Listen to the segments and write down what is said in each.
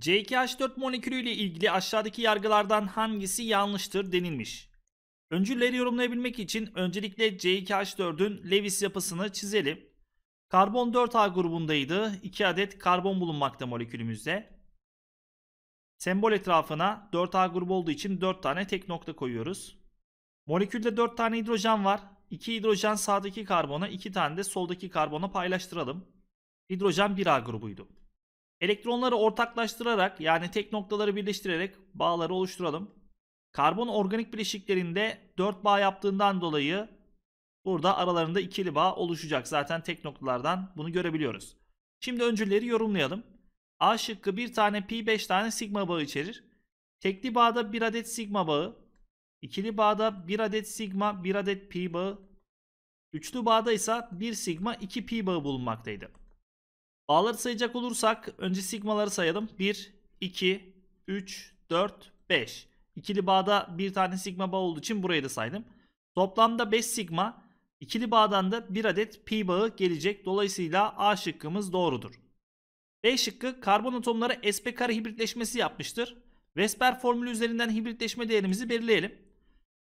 c 4 molekülü ile ilgili aşağıdaki yargılardan hangisi yanlıştır denilmiş. Öncülleri yorumlayabilmek için öncelikle c 2 4ün Lewis yapısını çizelim. Karbon 4A grubundaydı. 2 adet karbon bulunmakta molekülümüzde. Sembol etrafına 4A grubu olduğu için 4 tane tek nokta koyuyoruz. Molekülde 4 tane hidrojen var. 2 hidrojen sağdaki karbona, 2 tane de soldaki karbona paylaştıralım. Hidrojen 1A grubuydu. Elektronları ortaklaştırarak yani tek noktaları birleştirerek bağları oluşturalım. Karbon organik bileşiklerinde 4 bağ yaptığından dolayı burada aralarında ikili bağ oluşacak. Zaten tek noktalardan bunu görebiliyoruz. Şimdi öncülleri yorumlayalım. A şıkkı bir tane pi 5 tane sigma bağı içerir. Tekli bağda bir adet sigma bağı, ikili bağda bir adet sigma, bir adet pi bağı, üçlü bağda ise bir sigma, iki pi bağı bulunmaktaydı. Bağları sayacak olursak önce sigmaları sayalım. 1, 2, 3, 4, 5. İkili bağda bir tane sigma bağ olduğu için burayı da saydım. Toplamda 5 sigma. İkili bağdan da bir adet pi bağı gelecek. Dolayısıyla A şıkkımız doğrudur. B şıkkı karbon atomları sp kare hibritleşmesi yapmıştır. Vesper formülü üzerinden hibritleşme değerimizi belirleyelim.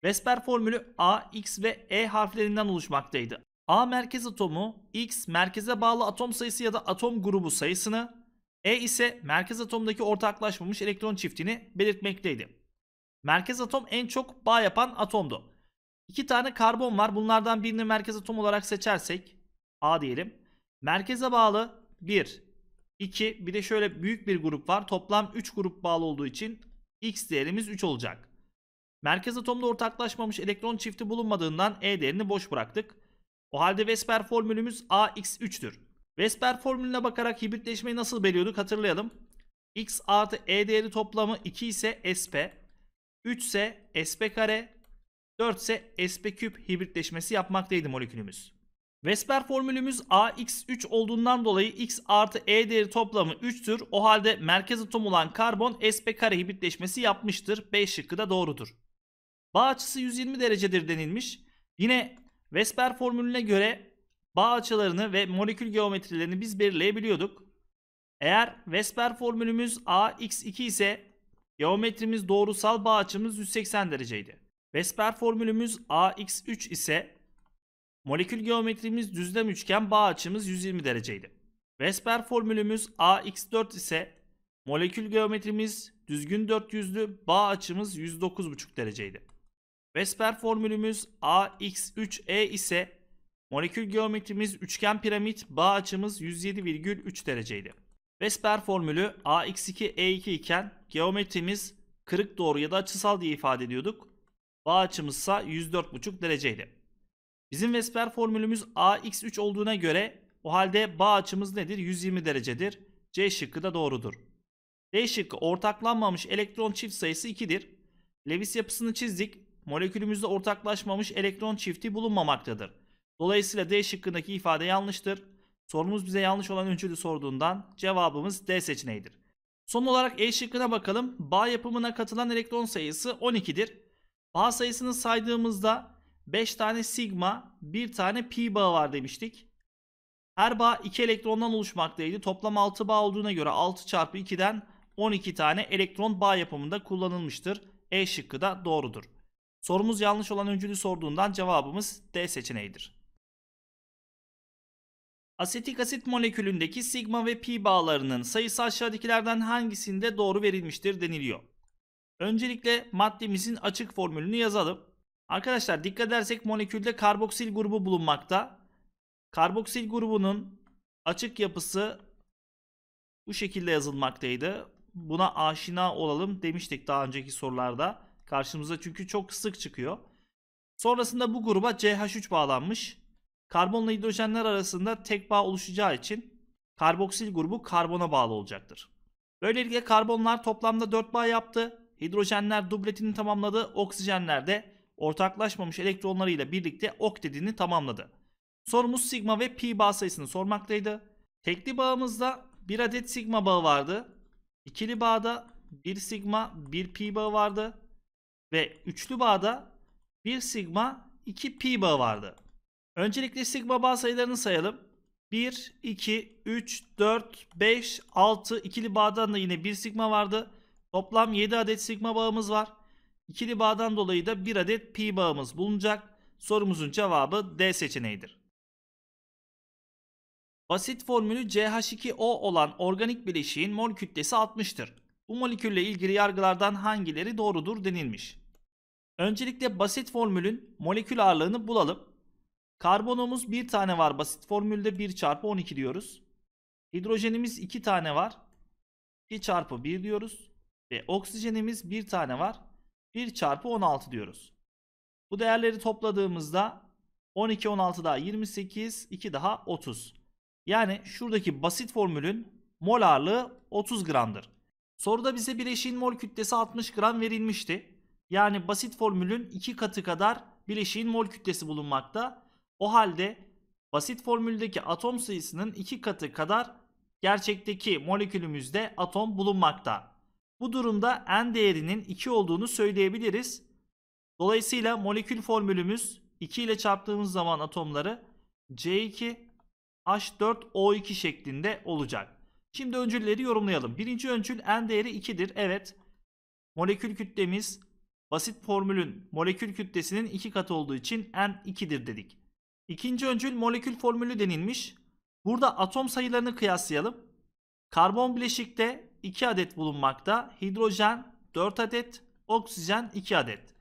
Vesper formülü A, X ve E harflerinden oluşmaktaydı. A merkez atomu X merkeze bağlı atom sayısı ya da atom grubu sayısını, E ise merkez atomdaki ortaklaşmamış elektron çiftini belirtmekteydi. Merkez atom en çok bağ yapan atomdu. İki tane karbon var. Bunlardan birini merkez atom olarak seçersek A diyelim. Merkeze bağlı 1, 2 bir de şöyle büyük bir grup var. Toplam 3 grup bağlı olduğu için X değerimiz 3 olacak. Merkez atomda ortaklaşmamış elektron çifti bulunmadığından E değerini boş bıraktık. O halde Vesper formülümüz AX3'tür. Vesper formülüne bakarak hibritleşmeyi nasıl beliyorduk hatırlayalım. X artı E değeri toplamı 2 ise SP, 3 ise SP kare, 4 ise SP küp hibritleşmesi yapmaktaydı molekülümüz. Vesper formülümüz AX3 olduğundan dolayı X artı E değeri toplamı 3'tür. O halde merkez atom olan karbon SP kare hibritleşmesi yapmıştır. B şıkkı da doğrudur. Bağ açısı 120 derecedir denilmiş. Yine Vesper formülüne göre bağ açılarını ve molekül geometrilerini biz belirleyebiliyorduk. Eğer Vesper formülümüz AX2 ise geometrimiz doğrusal bağ açımız 180 dereceydi. Vesper formülümüz AX3 ise molekül geometrimiz düzlem üçgen bağ açımız 120 dereceydi. Vesper formülümüz AX4 ise molekül geometrimiz düzgün dört yüzlü bağ açımız 109,5 dereceydi. Vesper formülümüz AX3E ise molekül geometrimiz üçgen piramit bağ açımız 107,3 dereceydi. Vesper formülü AX2E2 iken geometrimiz kırık doğru ya da açısal diye ifade ediyorduk. Bağ açımız ise 104,5 dereceydi. Bizim Vesper formülümüz AX3 olduğuna göre o halde bağ açımız nedir? 120 derecedir. C şıkkı da doğrudur. D şıkkı ortaklanmamış elektron çift sayısı 2'dir. Lewis yapısını çizdik molekülümüzde ortaklaşmamış elektron çifti bulunmamaktadır. Dolayısıyla D şıkkındaki ifade yanlıştır. Sorumuz bize yanlış olan üçüncü sorduğundan cevabımız D seçeneğidir. Son olarak E şıkkına bakalım. Bağ yapımına katılan elektron sayısı 12'dir. Bağ sayısını saydığımızda 5 tane sigma, 1 tane pi bağı var demiştik. Her bağ 2 elektrondan oluşmaktaydı. Toplam 6 bağ olduğuna göre 6 çarpı 2'den 12 tane elektron bağ yapımında kullanılmıştır. E şıkkı da doğrudur. Sorumuz yanlış olan öncülü sorduğundan cevabımız D seçeneğidir. Asetik asit molekülündeki sigma ve pi bağlarının sayısı aşağıdakilerden hangisinde doğru verilmiştir deniliyor. Öncelikle maddemizin açık formülünü yazalım. Arkadaşlar dikkat edersek molekülde karboksil grubu bulunmakta. Karboksil grubunun açık yapısı bu şekilde yazılmaktaydı. Buna aşina olalım demiştik daha önceki sorularda. Karşımıza çünkü çok sık çıkıyor. Sonrasında bu gruba CH3 bağlanmış. Karbonla hidrojenler arasında tek bağ oluşacağı için karboksil grubu karbona bağlı olacaktır. Böylelikle karbonlar toplamda 4 bağ yaptı. Hidrojenler dubletini tamamladı. Oksijenler de ortaklaşmamış elektronlarıyla birlikte oktedini tamamladı. Sorumuz sigma ve pi bağ sayısını sormaktaydı. Tekli bağımızda bir adet sigma bağı vardı. İkili bağda bir sigma bir pi bağı vardı. Ve üçlü bağda 1 sigma 2 pi bağı vardı. Öncelikle sigma bağ sayılarını sayalım. 1, 2, 3, 4, 5, 6 ikili bağdan da yine 1 sigma vardı. Toplam 7 adet sigma bağımız var. İkili bağdan dolayı da 1 adet pi bağımız bulunacak. Sorumuzun cevabı D seçeneğidir. Basit formülü CH2O olan organik bileşiğin mol kütlesi 60'tır. Bu molekülle ilgili yargılardan hangileri doğrudur denilmiş. Öncelikle basit formülün molekül ağırlığını bulalım. Karbonumuz bir tane var. Basit formülde 1 çarpı 12 diyoruz. Hidrojenimiz 2 tane var. 2 çarpı 1 diyoruz. Ve oksijenimiz 1 tane var. 1 çarpı 16 diyoruz. Bu değerleri topladığımızda 12, 16 daha 28, 2 daha 30. Yani şuradaki basit formülün mol ağırlığı 30 gramdır. Soruda bize bileşiğin mol kütlesi 60 gram verilmişti. Yani basit formülün iki katı kadar bileşiğin mol kütlesi bulunmakta. O halde basit formüldeki atom sayısının iki katı kadar gerçekteki molekülümüzde atom bulunmakta. Bu durumda n değerinin 2 olduğunu söyleyebiliriz. Dolayısıyla molekül formülümüz 2 ile çarptığımız zaman atomları C2H4O2 şeklinde olacak. Şimdi öncülleri yorumlayalım. Birinci öncül n değeri 2'dir. Evet. Molekül kütlemiz Basit formülün molekül kütlesinin iki katı olduğu için N2'dir dedik. İkinci öncül molekül formülü denilmiş. Burada atom sayılarını kıyaslayalım. Karbon bileşikte 2 adet bulunmakta. Hidrojen 4 adet, oksijen 2 adet.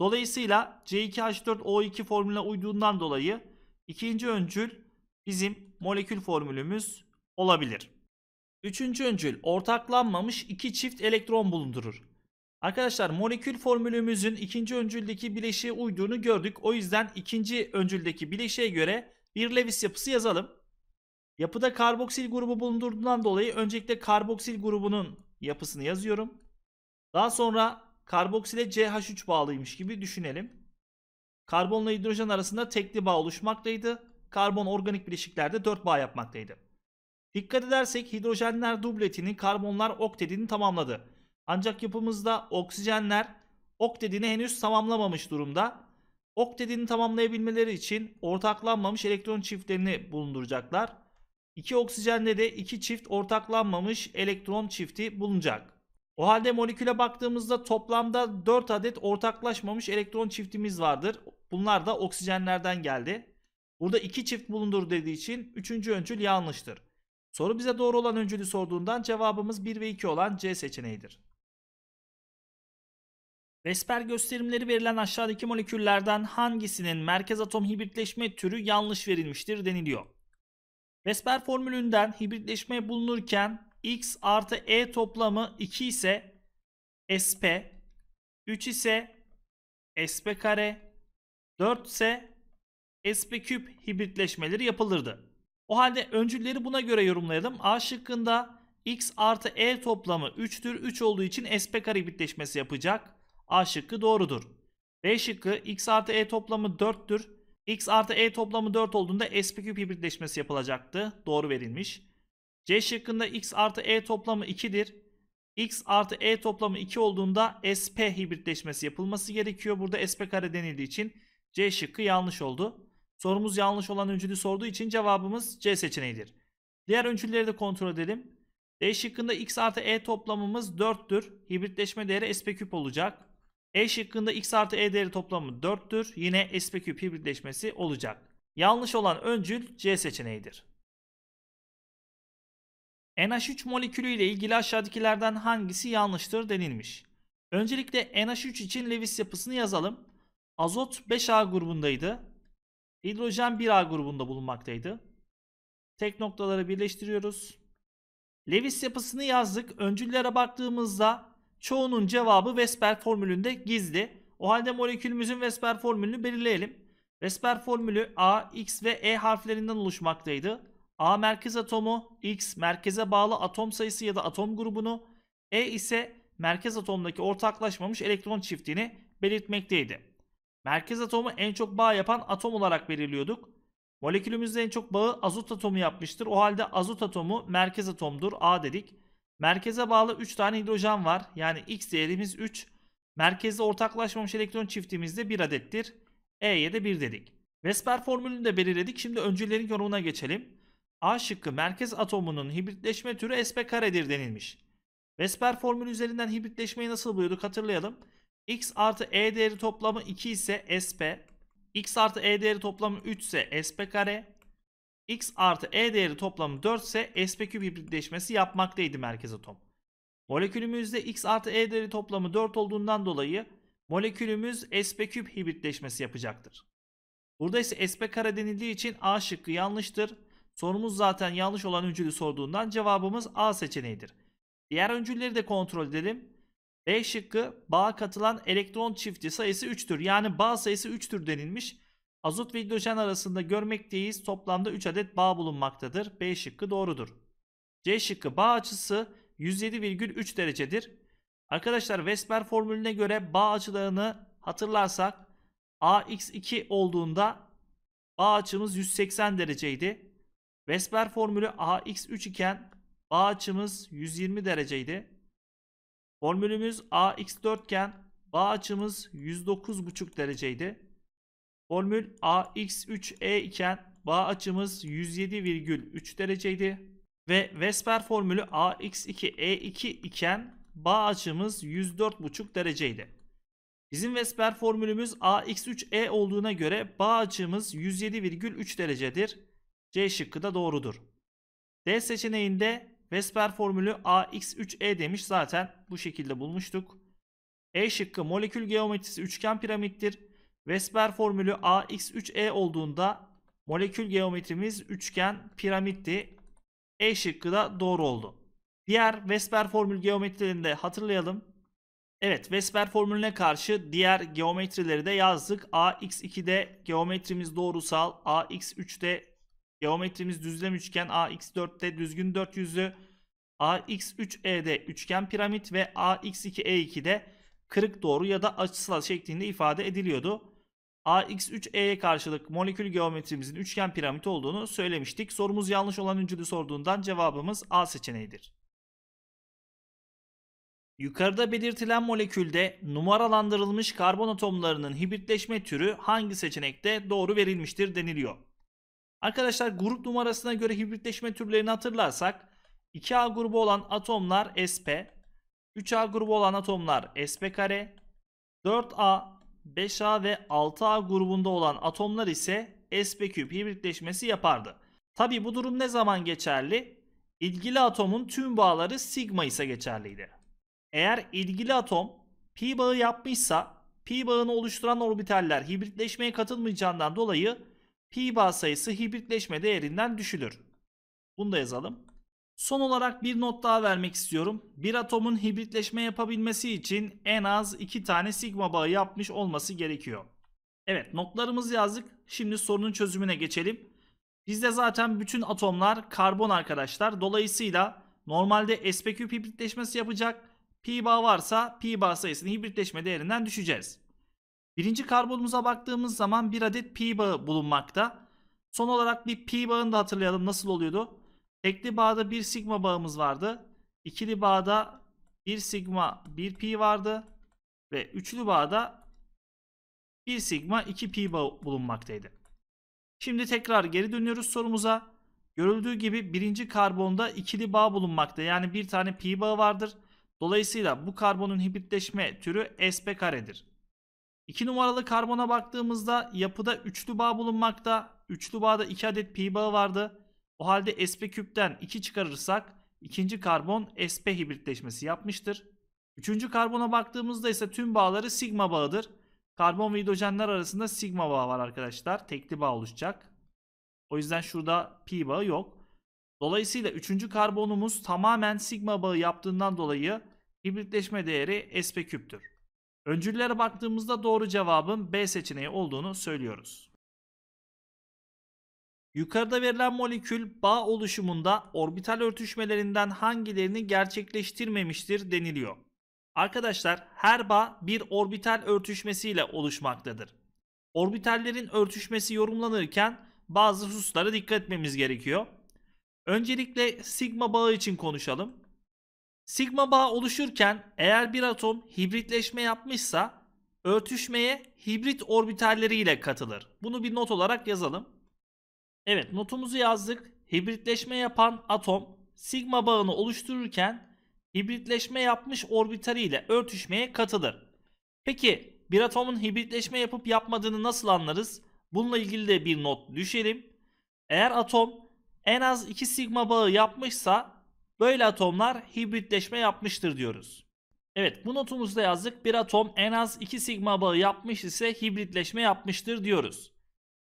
Dolayısıyla C2H4O2 formülüne uyduğundan dolayı ikinci öncül bizim molekül formülümüz olabilir. Üçüncü öncül ortaklanmamış iki çift elektron bulundurur. Arkadaşlar molekül formülümüzün ikinci öncüldeki bileşiğe uyduğunu gördük. O yüzden ikinci öncüldeki bileşiğe göre bir Lewis yapısı yazalım. Yapıda karboksil grubu bulunduğundan dolayı öncelikle karboksil grubunun yapısını yazıyorum. Daha sonra karboksile CH3 bağlıymış gibi düşünelim. Karbonla hidrojen arasında tekli bağ oluşmaktaydı. Karbon organik bileşiklerde 4 bağ yapmaktaydı. Dikkat edersek hidrojenler dubletini, karbonlar oktetini tamamladı. Ancak yapımızda oksijenler oktedini henüz tamamlamamış durumda. Oktedini tamamlayabilmeleri için ortaklanmamış elektron çiftlerini bulunduracaklar. İki oksijende de iki çift ortaklanmamış elektron çifti bulunacak. O halde moleküle baktığımızda toplamda 4 adet ortaklaşmamış elektron çiftimiz vardır. Bunlar da oksijenlerden geldi. Burada iki çift bulundur dediği için üçüncü öncül yanlıştır. Soru bize doğru olan öncülü sorduğundan cevabımız 1 ve 2 olan C seçeneğidir. Vesper gösterimleri verilen aşağıdaki moleküllerden hangisinin merkez atom hibritleşme türü yanlış verilmiştir deniliyor. Vesper formülünden hibritleşme bulunurken x artı e toplamı 2 ise sp, 3 ise sp kare, 4 ise sp küp hibritleşmeleri yapılırdı. O halde öncülleri buna göre yorumlayalım. A şıkkında x artı e toplamı 3'tür. 3 olduğu için sp kare hibritleşmesi yapacak. A şıkkı doğrudur. B şıkkı x artı e toplamı 4'tür. x artı e toplamı 4 olduğunda sp küp hibritleşmesi yapılacaktı. Doğru verilmiş. C şıkkında x artı e toplamı 2'dir. x artı e toplamı 2 olduğunda sp hibritleşmesi yapılması gerekiyor. Burada sp kare denildiği için C şıkkı yanlış oldu. Sorumuz yanlış olan öncülü sorduğu için cevabımız C seçeneğidir. Diğer öncülleri de kontrol edelim. D şıkkında x artı e toplamımız 4'tür. Hibritleşme değeri sp küp olacak. E şıkkında x artı e değeri toplamı 4'tür. Yine S ve Q hibritleşmesi olacak. Yanlış olan öncül C seçeneğidir. NH3 molekülü ile ilgili aşağıdakilerden hangisi yanlıştır denilmiş. Öncelikle NH3 için Lewis yapısını yazalım. Azot 5A grubundaydı. Hidrojen 1A grubunda bulunmaktaydı. Tek noktaları birleştiriyoruz. Lewis yapısını yazdık. Öncüllere baktığımızda çoğunun cevabı Vesper formülünde gizli. O halde molekülümüzün Vesper formülünü belirleyelim. Vesper formülü A, X ve E harflerinden oluşmaktaydı. A merkez atomu, X merkeze bağlı atom sayısı ya da atom grubunu, E ise merkez atomdaki ortaklaşmamış elektron çiftini belirtmekteydi. Merkez atomu en çok bağ yapan atom olarak belirliyorduk. Molekülümüzde en çok bağı azot atomu yapmıştır. O halde azot atomu merkez atomdur A dedik. Merkeze bağlı 3 tane hidrojen var. Yani x değerimiz 3. Merkezde ortaklaşmamış elektron çiftimizde de 1 adettir. E'ye de 1 dedik. Vesper formülünü de belirledik. Şimdi öncülerin yorumuna geçelim. A şıkkı merkez atomunun hibritleşme türü sp karedir denilmiş. Vesper formülü üzerinden hibritleşmeyi nasıl buluyorduk hatırlayalım. x artı e değeri toplamı 2 ise sp, x artı e değeri toplamı 3 ise sp kare, x artı e değeri toplamı 4 ise sp küp hibritleşmesi yapmaktaydı merkez atom. Molekülümüzde x artı e değeri toplamı 4 olduğundan dolayı molekülümüz sp küp hibritleşmesi yapacaktır. Burada ise sp kare denildiği için a şıkkı yanlıştır. Sorumuz zaten yanlış olan öncülü sorduğundan cevabımız A seçeneğidir. Diğer öncülleri de kontrol edelim. B şıkkı bağ katılan elektron çifti sayısı 3'tür. Yani bağ sayısı 3'tür denilmiş. Azot ve hidrojen arasında görmekteyiz. Toplamda 3 adet bağ bulunmaktadır. B şıkkı doğrudur. C şıkkı bağ açısı 107,3 derecedir. Arkadaşlar Vesper formülüne göre bağ açılarını hatırlarsak AX2 olduğunda bağ açımız 180 dereceydi. Vesper formülü AX3 iken bağ açımız 120 dereceydi. Formülümüz AX4 iken bağ açımız 109,5 dereceydi. Formül AX3E iken bağ açımız 107,3 dereceydi. Ve Vesper formülü AX2E2 iken bağ açımız 104,5 dereceydi. Bizim Vesper formülümüz AX3E olduğuna göre bağ açımız 107,3 derecedir. C şıkkı da doğrudur. D seçeneğinde Vesper formülü AX3E demiş zaten bu şekilde bulmuştuk. E şıkkı molekül geometrisi üçgen piramittir. Vesper formülü AX3E olduğunda molekül geometrimiz üçgen piramitti. E şıkkı da doğru oldu. Diğer Vesper formül geometrilerini de hatırlayalım. Evet Vesper formülüne karşı diğer geometrileri de yazdık. AX2'de geometrimiz doğrusal, AX3'de geometrimiz düzlem üçgen, AX4'te düzgün dört yüzlü, AX3E'de üçgen piramit ve AX2E2'de kırık doğru ya da açısal şeklinde ifade ediliyordu. AX3E'ye karşılık molekül geometrimizin üçgen piramit olduğunu söylemiştik. Sorumuz yanlış olan öncülü sorduğundan cevabımız A seçeneğidir. Yukarıda belirtilen molekülde numaralandırılmış karbon atomlarının hibritleşme türü hangi seçenekte doğru verilmiştir deniliyor. Arkadaşlar grup numarasına göre hibritleşme türlerini hatırlarsak 2A grubu olan atomlar sp, 3A grubu olan atomlar sp kare, 4A 5A ve 6A grubunda olan atomlar ise sp küp hibritleşmesi yapardı. Tabi bu durum ne zaman geçerli? İlgili atomun tüm bağları sigma ise geçerliydi. Eğer ilgili atom pi bağı yapmışsa pi bağını oluşturan orbitaller hibritleşmeye katılmayacağından dolayı pi bağ sayısı hibritleşme değerinden düşülür. Bunu da yazalım. Son olarak bir not daha vermek istiyorum. Bir atomun hibritleşme yapabilmesi için en az 2 tane sigma bağı yapmış olması gerekiyor. Evet notlarımızı yazdık. Şimdi sorunun çözümüne geçelim. Bizde zaten bütün atomlar karbon arkadaşlar. Dolayısıyla normalde sp3 hibritleşmesi yapacak. Pi bağ varsa pi bağ sayısını hibritleşme değerinden düşeceğiz. Birinci karbonumuza baktığımız zaman bir adet pi bağı bulunmakta. Son olarak bir pi bağını da hatırlayalım nasıl oluyordu. Tekli bağda bir sigma bağımız vardı. İkili bağda bir sigma bir pi vardı. Ve üçlü bağda bir sigma iki pi bağı bulunmaktaydı. Şimdi tekrar geri dönüyoruz sorumuza. Görüldüğü gibi birinci karbonda ikili bağ bulunmakta. Yani bir tane pi bağı vardır. Dolayısıyla bu karbonun hibritleşme türü sp karedir. 2 numaralı karbona baktığımızda yapıda üçlü bağ bulunmakta. Üçlü bağda 2 adet pi bağı vardı. O halde sp küpten 2 çıkarırsak ikinci karbon sp hibritleşmesi yapmıştır. Üçüncü karbona baktığımızda ise tüm bağları sigma bağıdır. Karbon ve hidrojenler arasında sigma bağı var arkadaşlar. Tekli bağ oluşacak. O yüzden şurada pi bağı yok. Dolayısıyla üçüncü karbonumuz tamamen sigma bağı yaptığından dolayı hibritleşme değeri sp küptür. Öncüllere baktığımızda doğru cevabın B seçeneği olduğunu söylüyoruz. Yukarıda verilen molekül bağ oluşumunda orbital örtüşmelerinden hangilerini gerçekleştirmemiştir deniliyor. Arkadaşlar her bağ bir orbital örtüşmesiyle oluşmaktadır. Orbitallerin örtüşmesi yorumlanırken bazı hususlara dikkat etmemiz gerekiyor. Öncelikle sigma bağı için konuşalım. Sigma bağı oluşurken eğer bir atom hibritleşme yapmışsa örtüşmeye hibrit orbitalleriyle katılır. Bunu bir not olarak yazalım. Evet notumuzu yazdık. Hibritleşme yapan atom sigma bağını oluştururken hibritleşme yapmış orbitali ile örtüşmeye katılır. Peki bir atomun hibritleşme yapıp yapmadığını nasıl anlarız? Bununla ilgili de bir not düşelim. Eğer atom en az 2 sigma bağı yapmışsa böyle atomlar hibritleşme yapmıştır diyoruz. Evet bu notumuzda yazdık. Bir atom en az 2 sigma bağı yapmış ise hibritleşme yapmıştır diyoruz.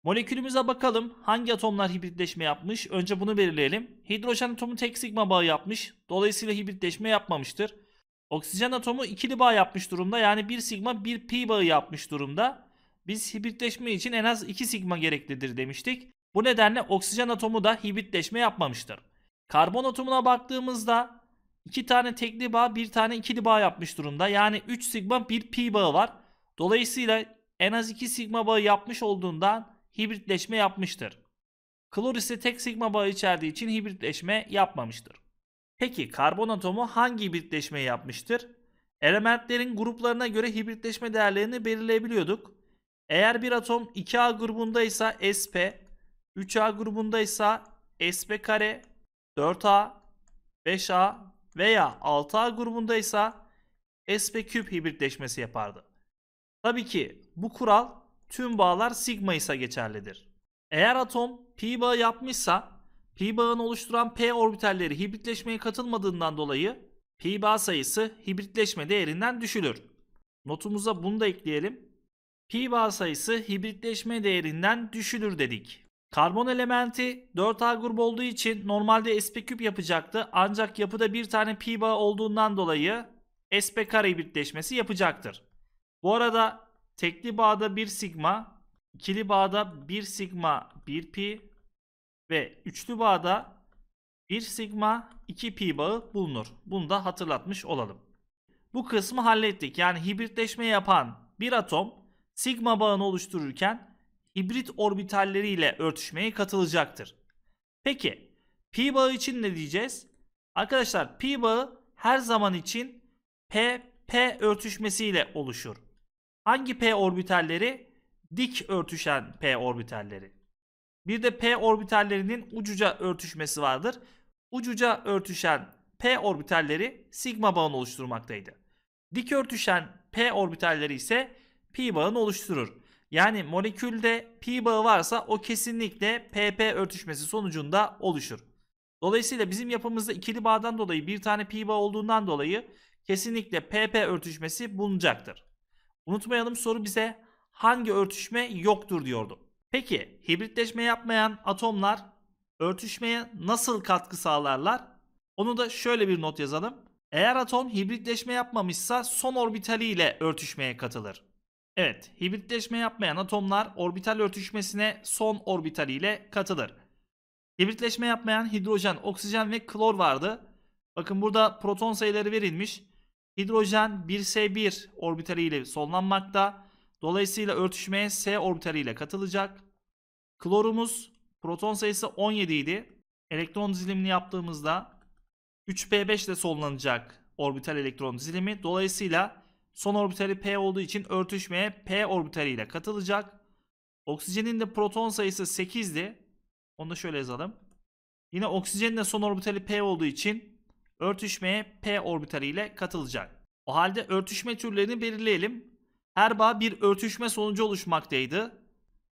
Molekülümüze bakalım hangi atomlar hibritleşme yapmış. Önce bunu belirleyelim. Hidrojen atomu tek sigma bağı yapmış. Dolayısıyla hibritleşme yapmamıştır. Oksijen atomu ikili bağ yapmış durumda. Yani 1 sigma 1 pi bağı yapmış durumda. Biz hibritleşme için en az 2 sigma gereklidir demiştik. Bu nedenle oksijen atomu da hibritleşme yapmamıştır. Karbon atomuna baktığımızda 2 tane tekli bağ 1 tane ikili bağ yapmış durumda. Yani 3 sigma 1 pi bağı var. Dolayısıyla en az 2 sigma bağı yapmış olduğundan hibritleşme yapmıştır. Klor ise tek sigma bağı içerdiği için hibritleşme yapmamıştır. Peki karbon atomu hangi hibritleşmeyi yapmıştır? Elementlerin gruplarına göre hibritleşme değerlerini belirleyebiliyorduk. Eğer bir atom 2A grubundaysa SP, 3A grubundaysa SP kare, 4A, 5A veya 6A grubundaysa SP küp hibritleşmesi yapardı. Tabii ki bu kural tüm bağlar sigma ise geçerlidir. Eğer atom pi bağı yapmışsa pi bağını oluşturan p orbitalleri hibritleşmeye katılmadığından dolayı pi bağ sayısı hibritleşme değerinden düşülür. Notumuza bunu da ekleyelim. Pi bağ sayısı hibritleşme değerinden düşülür dedik. Karbon elementi 4A grubu olduğu için normalde sp küp yapacaktı ancak yapıda bir tane pi bağı olduğundan dolayı sp kare hibritleşmesi yapacaktır. Bu arada Tekli bağda 1 sigma, ikili bağda 1 sigma 1 pi ve üçlü bağda 1 sigma 2 pi bağı bulunur. Bunu da hatırlatmış olalım. Bu kısmı hallettik. Yani hibritleşme yapan bir atom sigma bağını oluştururken hibrit orbitalleriyle örtüşmeye katılacaktır. Peki pi bağı için ne diyeceğiz? Arkadaşlar pi bağı her zaman için P-P örtüşmesiyle oluşur. Hangi p orbitalleri? Dik örtüşen p orbitalleri. Bir de p orbitallerinin ucuca örtüşmesi vardır. Ucuca örtüşen p orbitalleri sigma bağını oluşturmaktaydı. Dik örtüşen p orbitalleri ise pi bağını oluşturur. Yani molekülde pi bağı varsa o kesinlikle pp örtüşmesi sonucunda oluşur. Dolayısıyla bizim yapımızda ikili bağdan dolayı bir tane pi bağı olduğundan dolayı kesinlikle pp örtüşmesi bulunacaktır. Unutmayalım soru bize hangi örtüşme yoktur diyordu. Peki hibritleşme yapmayan atomlar örtüşmeye nasıl katkı sağlarlar? Onu da şöyle bir not yazalım. Eğer atom hibritleşme yapmamışsa son orbitaliyle örtüşmeye katılır. Evet, hibritleşme yapmayan atomlar orbital örtüşmesine son orbitaliyle katılır. Hibritleşme yapmayan hidrojen, oksijen ve klor vardı. Bakın burada proton sayıları verilmiş. Hidrojen 1s1 orbitali ile sollanmakta. Dolayısıyla örtüşmeye s orbitali ile katılacak. Klorumuz proton sayısı 17 idi. Elektron dizilimini yaptığımızda 3p5 ile sonlanacak orbital elektron dizilimi. Dolayısıyla son orbitali p olduğu için örtüşmeye p orbitali ile katılacak. Oksijenin de proton sayısı 8'di. Onu da şöyle yazalım. Yine oksijenin de son orbitali p olduğu için örtüşmeye p orbitali ile katılacak. O halde örtüşme türlerini belirleyelim. Her bağ bir örtüşme sonucu oluşmaktaydı.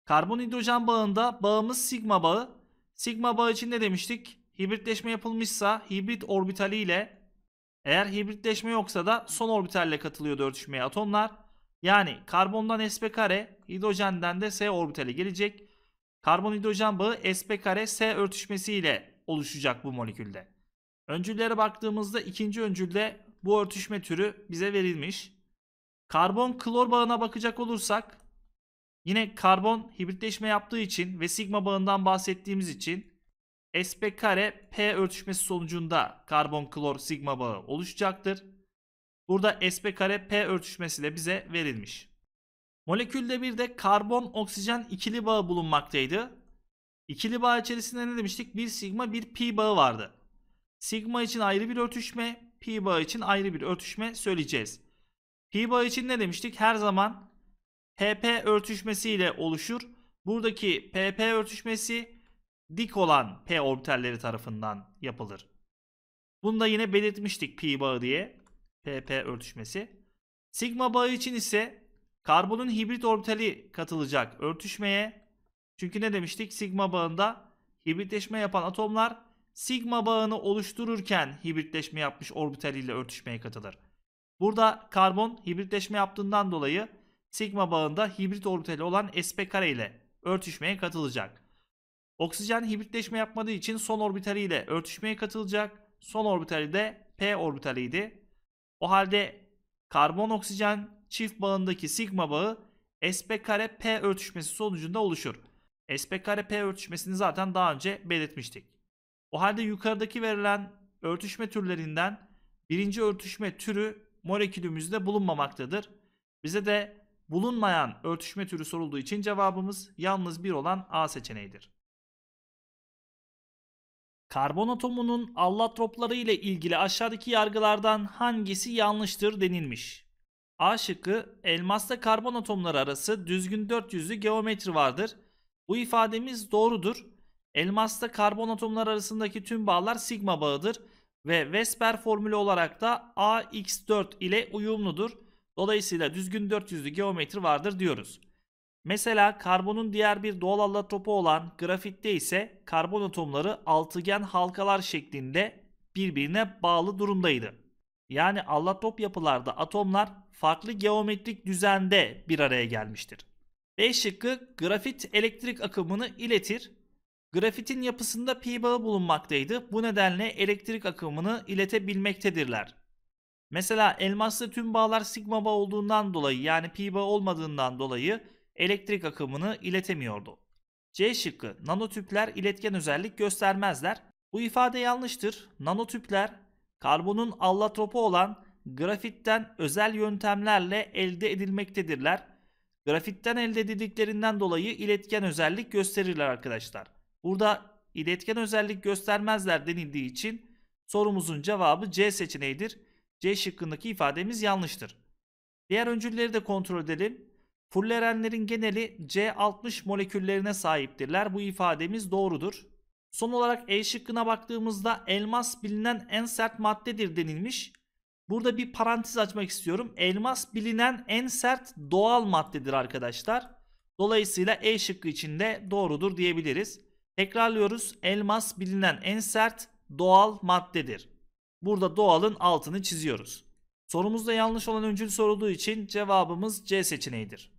Karbon hidrojen bağında bağımız sigma bağı. Sigma bağı için ne demiştik? Hibritleşme yapılmışsa hibrit orbitali ile eğer hibritleşme yoksa da son orbitalle katılıyordu örtüşmeye atomlar. Yani karbondan sp kare, hidrojenden de s orbitali gelecek. Karbon hidrojen bağı sp kare s örtüşmesiyle oluşacak bu molekülde. Öncüllere baktığımızda ikinci öncülde bu örtüşme türü bize verilmiş. Karbon klor bağına bakacak olursak yine karbon hibritleşme yaptığı için ve sigma bağından bahsettiğimiz için SP kare P örtüşmesi sonucunda karbon klor sigma bağı oluşacaktır. Burada SP kare P örtüşmesi de bize verilmiş. Molekülde bir de karbon oksijen ikili bağı bulunmaktaydı. İkili bağ içerisinde ne demiştik? Bir sigma bir pi bağı vardı. Sigma için ayrı bir örtüşme, pi bağı için ayrı bir örtüşme söyleyeceğiz. Pi bağı için ne demiştik? Her zaman PP ile oluşur. Buradaki PP örtüşmesi dik olan p orbitalleri tarafından yapılır. Bunu da yine belirtmiştik pi bağı diye. PP örtüşmesi. Sigma bağı için ise karbonun hibrit orbitali katılacak örtüşmeye. Çünkü ne demiştik? Sigma bağında hibritleşme yapan atomlar sigma bağını oluştururken hibritleşme yapmış orbitaliyle örtüşmeye katılır. Burada karbon hibritleşme yaptığından dolayı sigma bağında hibrit orbitali olan sp kare ile örtüşmeye katılacak. Oksijen hibritleşme yapmadığı için son orbitali ile örtüşmeye katılacak. Son orbitali de p orbitaliydi. O halde karbon oksijen çift bağındaki sigma bağı sp kare p örtüşmesi sonucunda oluşur. sp kare p örtüşmesini zaten daha önce belirtmiştik. O halde yukarıdaki verilen örtüşme türlerinden birinci örtüşme türü molekülümüzde bulunmamaktadır. Bize de bulunmayan örtüşme türü sorulduğu için cevabımız yalnız bir olan A seçeneğidir. Karbon atomunun allotropları ile ilgili aşağıdaki yargılardan hangisi yanlıştır denilmiş. A şıkkı elmasta karbon atomları arası düzgün 400'lü geometri vardır. Bu ifademiz doğrudur. Elmasta karbon atomları arasındaki tüm bağlar sigma bağıdır ve Vesper formülü olarak da AX4 ile uyumludur. Dolayısıyla düzgün 400'lü geometri vardır diyoruz. Mesela karbonun diğer bir doğal allotropu olan grafitte ise karbon atomları altıgen halkalar şeklinde birbirine bağlı durumdaydı. Yani allatrop yapılarda atomlar farklı geometrik düzende bir araya gelmiştir. B şıkkı grafit elektrik akımını iletir Grafitin yapısında pi bağı bulunmaktaydı. Bu nedenle elektrik akımını iletebilmektedirler. Mesela elmaslı tüm bağlar sigma bağ olduğundan dolayı yani pi bağı olmadığından dolayı elektrik akımını iletemiyordu. C şıkkı nanotüpler iletken özellik göstermezler. Bu ifade yanlıştır. Nanotüpler karbonun allotropu olan grafitten özel yöntemlerle elde edilmektedirler. Grafitten elde edildiklerinden dolayı iletken özellik gösterirler arkadaşlar. Burada iletken özellik göstermezler denildiği için sorumuzun cevabı C seçeneğidir. C şıkkındaki ifademiz yanlıştır. Diğer öncülleri de kontrol edelim. Fullerenlerin geneli C60 moleküllerine sahiptirler. Bu ifademiz doğrudur. Son olarak E şıkkına baktığımızda elmas bilinen en sert maddedir denilmiş. Burada bir parantez açmak istiyorum. Elmas bilinen en sert doğal maddedir arkadaşlar. Dolayısıyla E şıkkı içinde doğrudur diyebiliriz. Tekrarlıyoruz. Elmas bilinen en sert doğal maddedir. Burada doğalın altını çiziyoruz. Sorumuzda yanlış olan öncül sorulduğu için cevabımız C seçeneğidir.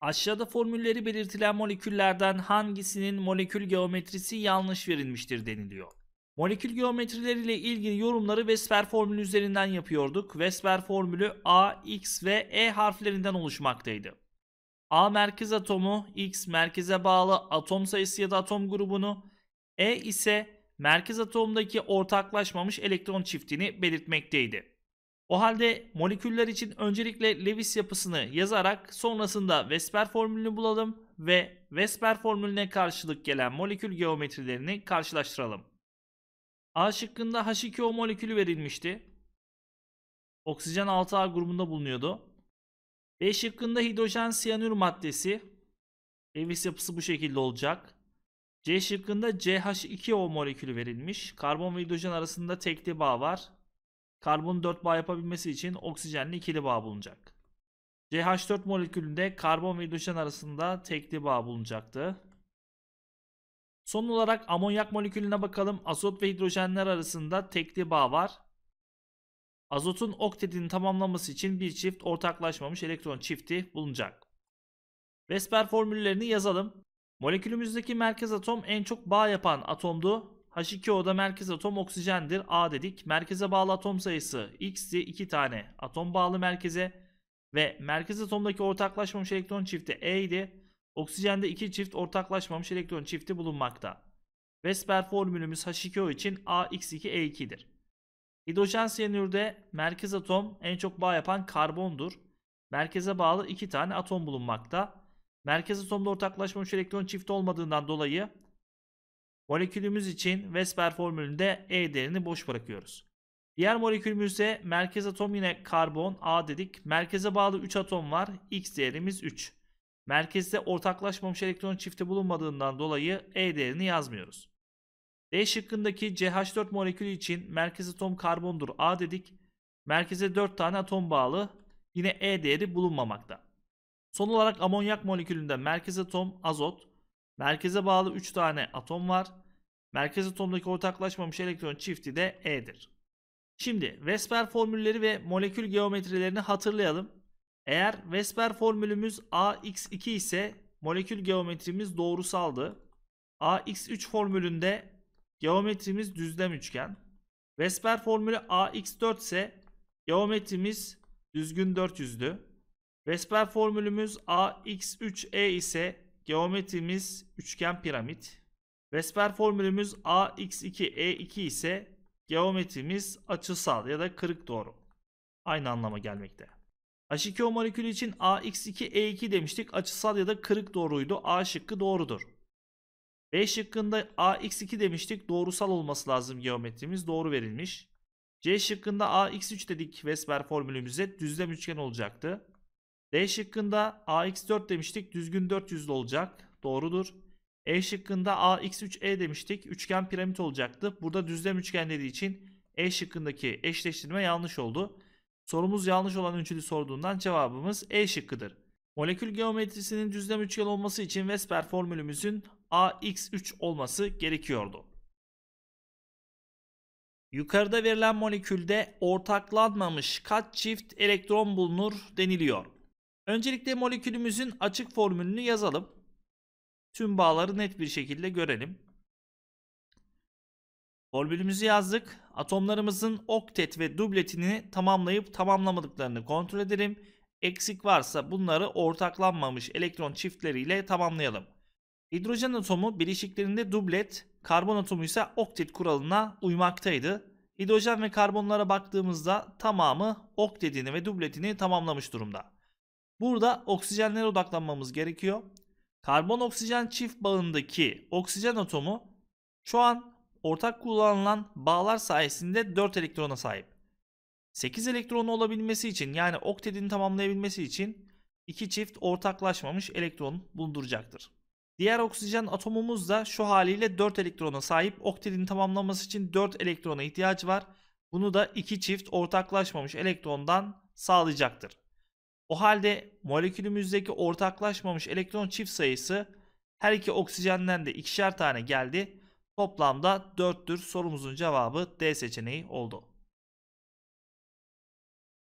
Aşağıda formülleri belirtilen moleküllerden hangisinin molekül geometrisi yanlış verilmiştir deniliyor. Molekül geometrileriyle ilgili yorumları Vesper formülü üzerinden yapıyorduk. Vesper formülü A, X ve E harflerinden oluşmaktaydı. A merkez atomu, X merkeze bağlı atom sayısı ya da atom grubunu, E ise merkez atomdaki ortaklaşmamış elektron çiftini belirtmekteydi. O halde moleküller için öncelikle Lewis yapısını yazarak sonrasında Vesper formülünü bulalım ve Vesper formülüne karşılık gelen molekül geometrilerini karşılaştıralım. A şıkkında H2O molekülü verilmişti. Oksijen 6A grubunda bulunuyordu. B şıkkında hidrojen siyanür maddesi. Evis yapısı bu şekilde olacak. C şıkkında CH2O molekülü verilmiş. Karbon ve hidrojen arasında tekli bağ var. Karbon 4 bağ yapabilmesi için oksijenli ikili bağ bulunacak. CH4 molekülünde karbon ve hidrojen arasında tekli bağ bulunacaktı. Son olarak amonyak molekülüne bakalım. Azot ve hidrojenler arasında tekli bağ var. Azotun oktetini tamamlaması için bir çift ortaklaşmamış elektron çifti bulunacak. Vesper formüllerini yazalım. Molekülümüzdeki merkez atom en çok bağ yapan atomdu. H2O'da merkez atom oksijendir. A dedik. Merkeze bağlı atom sayısı X'ti. 2 tane atom bağlı merkeze. Ve merkez atomdaki ortaklaşmamış elektron çifti E idi. Oksijende 2 çift ortaklaşmamış elektron çifti bulunmakta. Vesper formülümüz H2O için AX2E2'dir. Hidrojen siyanürde merkez atom en çok bağ yapan karbondur. Merkeze bağlı iki tane atom bulunmakta. Merkez atomda ortaklaşmamış elektron çift olmadığından dolayı molekülümüz için Vesper formülünde E değerini boş bırakıyoruz. Diğer molekülümüzde merkez atom yine karbon A dedik. Merkeze bağlı 3 atom var. X değerimiz 3. Merkezde ortaklaşmamış elektron çifti bulunmadığından dolayı E değerini yazmıyoruz. D şıkkındaki CH4 molekülü için merkez atom karbondur A dedik. Merkeze 4 tane atom bağlı. Yine E değeri bulunmamakta. Son olarak amonyak molekülünde merkez atom azot. Merkeze bağlı 3 tane atom var. Merkez atomdaki ortaklaşmamış elektron çifti de E'dir. Şimdi Vesper formülleri ve molekül geometrilerini hatırlayalım. Eğer Vesper formülümüz AX2 ise molekül geometrimiz doğrusaldı. AX3 formülünde Geometrimiz düzlem üçgen. Vesper formülü AX4 ise geometrimiz düzgün 400'lü. Vesper formülümüz AX3E ise geometrimiz üçgen piramit. Vesper formülümüz AX2E2 ise geometrimiz açısal ya da kırık doğru. Aynı anlama gelmekte. H2O molekülü için AX2E2 demiştik. Açısal ya da kırık doğruydu. A şıkkı doğrudur. B e şıkkında AX2 demiştik. Doğrusal olması lazım geometrimiz. Doğru verilmiş. C şıkkında AX3 dedik Vesper formülümüze. Düzlem üçgen olacaktı. D şıkkında AX4 demiştik. Düzgün 400'lü olacak. Doğrudur. E şıkkında AX3E demiştik. Üçgen piramit olacaktı. Burada düzlem üçgen dediği için E şıkkındaki eşleştirme yanlış oldu. Sorumuz yanlış olan üçlü sorduğundan cevabımız E şıkkıdır. Molekül geometrisinin düzlem üçgen olması için Vesper formülümüzün AX3 olması gerekiyordu. Yukarıda verilen molekülde ortaklanmamış kaç çift elektron bulunur deniliyor. Öncelikle molekülümüzün açık formülünü yazalım. Tüm bağları net bir şekilde görelim. Formülümüzü yazdık. Atomlarımızın oktet ve dubletini tamamlayıp tamamlamadıklarını kontrol edelim. Eksik varsa bunları ortaklanmamış elektron çiftleriyle tamamlayalım. Hidrojen atomu bileşiklerinde dublet, karbon atomu ise oktet kuralına uymaktaydı. Hidrojen ve karbonlara baktığımızda tamamı oktetini ve dubletini tamamlamış durumda. Burada oksijenlere odaklanmamız gerekiyor. Karbon oksijen çift bağındaki oksijen atomu şu an ortak kullanılan bağlar sayesinde 4 elektrona sahip. 8 elektronu olabilmesi için yani oktetini tamamlayabilmesi için iki çift ortaklaşmamış elektron bulunduracaktır. Diğer oksijen atomumuz da şu haliyle 4 elektrona sahip. Oktetin tamamlaması için 4 elektrona ihtiyacı var. Bunu da iki çift ortaklaşmamış elektrondan sağlayacaktır. O halde molekülümüzdeki ortaklaşmamış elektron çift sayısı her iki oksijenden de ikişer tane geldi. Toplamda 4'tür. Sorumuzun cevabı D seçeneği oldu.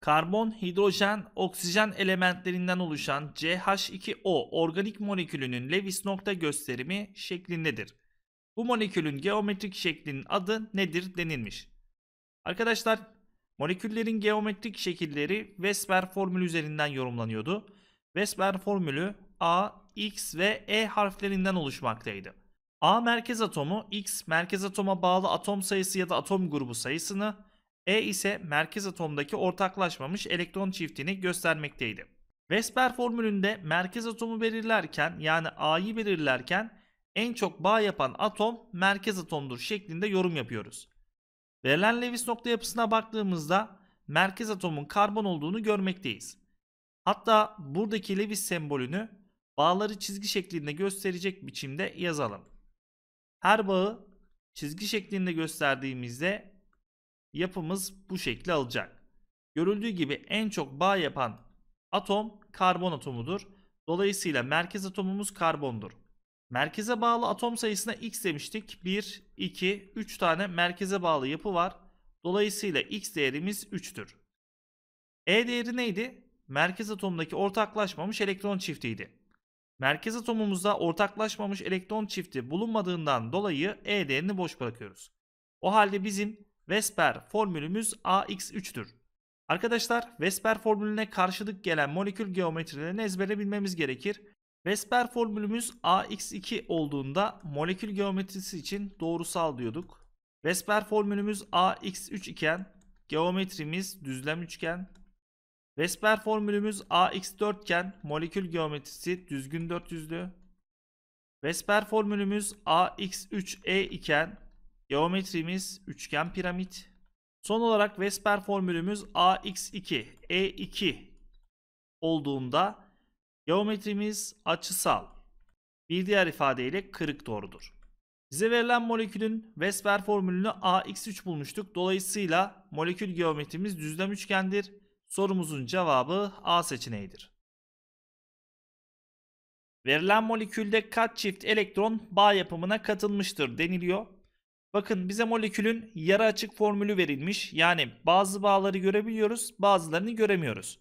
Karbon, hidrojen, oksijen elementlerinden oluşan CH2O organik molekülünün Lewis nokta gösterimi şeklindedir. Bu molekülün geometrik şeklinin adı nedir denilmiş. Arkadaşlar moleküllerin geometrik şekilleri Vesper formülü üzerinden yorumlanıyordu. Vesper formülü A, X ve E harflerinden oluşmaktaydı. A merkez atomu X merkez atoma bağlı atom sayısı ya da atom grubu sayısını, e ise merkez atomdaki ortaklaşmamış elektron çiftini göstermekteydi. Vesper formülünde merkez atomu belirlerken yani A'yı belirlerken en çok bağ yapan atom merkez atomdur şeklinde yorum yapıyoruz. Verilen Lewis nokta yapısına baktığımızda merkez atomun karbon olduğunu görmekteyiz. Hatta buradaki Lewis sembolünü bağları çizgi şeklinde gösterecek biçimde yazalım. Her bağı çizgi şeklinde gösterdiğimizde yapımız bu şekli alacak. Görüldüğü gibi en çok bağ yapan atom karbon atomudur. Dolayısıyla merkez atomumuz karbondur. Merkeze bağlı atom sayısına x demiştik. 1, 2, 3 tane merkeze bağlı yapı var. Dolayısıyla x değerimiz 3'tür. E değeri neydi? Merkez atomdaki ortaklaşmamış elektron çiftiydi. Merkez atomumuzda ortaklaşmamış elektron çifti bulunmadığından dolayı E değerini boş bırakıyoruz. O halde bizim Vesper formülümüz AX3'tür. Arkadaşlar Vesper formülüne karşılık gelen molekül geometrilerini ezbere bilmemiz gerekir. Vesper formülümüz AX2 olduğunda molekül geometrisi için doğrusal diyorduk. Vesper formülümüz AX3 iken geometrimiz düzlem üçgen. Vesper formülümüz AX4 iken molekül geometrisi düzgün dört yüzlü. Vesper formülümüz AX3E iken Geometrimiz üçgen piramit. Son olarak Vesper formülümüz AX2, E2 olduğunda geometrimiz açısal. Bir diğer ifadeyle kırık doğrudur. Bize verilen molekülün Vesper formülünü AX3 bulmuştuk. Dolayısıyla molekül geometrimiz düzlem üçgendir. Sorumuzun cevabı A seçeneğidir. Verilen molekülde kaç çift elektron bağ yapımına katılmıştır deniliyor. Bakın bize molekülün yarı açık formülü verilmiş. Yani bazı bağları görebiliyoruz, bazılarını göremiyoruz.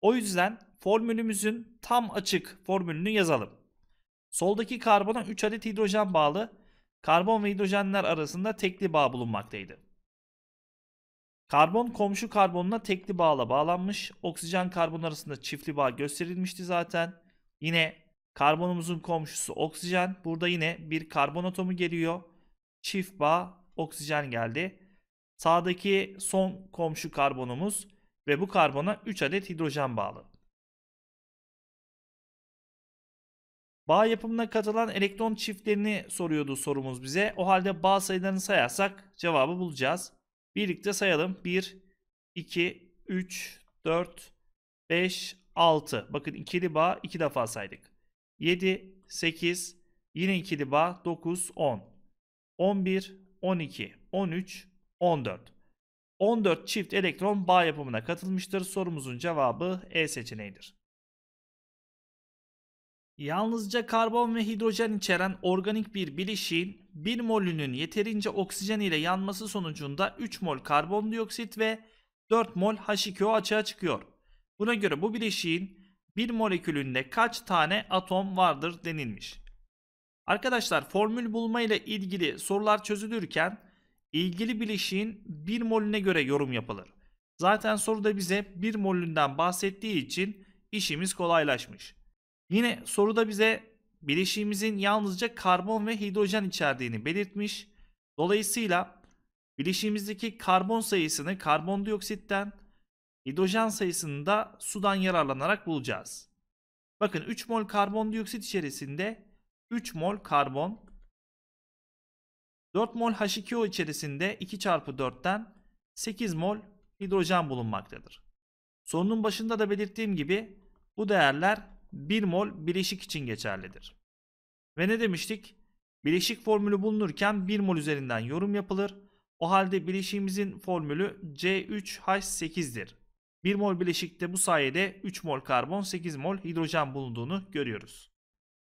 O yüzden formülümüzün tam açık formülünü yazalım. Soldaki karbona 3 adet hidrojen bağlı. Karbon ve hidrojenler arasında tekli bağ bulunmaktaydı. Karbon komşu karbonuna tekli bağla bağlanmış. Oksijen karbon arasında çiftli bağ gösterilmişti zaten. Yine karbonumuzun komşusu oksijen. Burada yine bir karbon atomu geliyor çift bağ oksijen geldi. Sağdaki son komşu karbonumuz ve bu karbona 3 adet hidrojen bağlı. Bağ yapımına katılan elektron çiftlerini soruyordu sorumuz bize. O halde bağ sayılarını sayarsak cevabı bulacağız. Birlikte sayalım. 1, 2, 3, 4, 5, 6. Bakın ikili bağ 2 iki defa saydık. 7, 8, yine ikili bağ 9, 10. 11, 12, 13, 14. 14 çift elektron bağ yapımına katılmıştır. Sorumuzun cevabı E seçeneğidir. Yalnızca karbon ve hidrojen içeren organik bir bileşiğin 1 molünün yeterince oksijen ile yanması sonucunda 3 mol karbondioksit ve 4 mol H2O açığa çıkıyor. Buna göre bu bileşiğin 1 molekülünde kaç tane atom vardır denilmiş. Arkadaşlar formül bulma ile ilgili sorular çözülürken ilgili bileşiğin 1 molüne göre yorum yapılır. Zaten soruda bize 1 molünden bahsettiği için işimiz kolaylaşmış. Yine soruda bize bileşiğimizin yalnızca karbon ve hidrojen içerdiğini belirtmiş. Dolayısıyla bileşiğimizdeki karbon sayısını karbondioksitten, hidrojen sayısını da sudan yararlanarak bulacağız. Bakın 3 mol karbondioksit içerisinde 3 mol karbon, 4 mol H2O içerisinde 2 çarpı 4'ten 8 mol hidrojen bulunmaktadır. Sorunun başında da belirttiğim gibi bu değerler 1 mol bileşik için geçerlidir. Ve ne demiştik? Bileşik formülü bulunurken 1 mol üzerinden yorum yapılır. O halde bileşiğimizin formülü C3H8'dir. 1 mol bileşikte bu sayede 3 mol karbon 8 mol hidrojen bulunduğunu görüyoruz.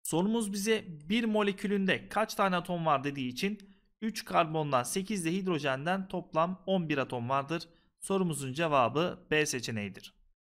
Sorumuz bize bir molekülünde kaç tane atom var dediği için 3 karbondan 8 de hidrojenden toplam 11 atom vardır. Sorumuzun cevabı B seçeneğidir.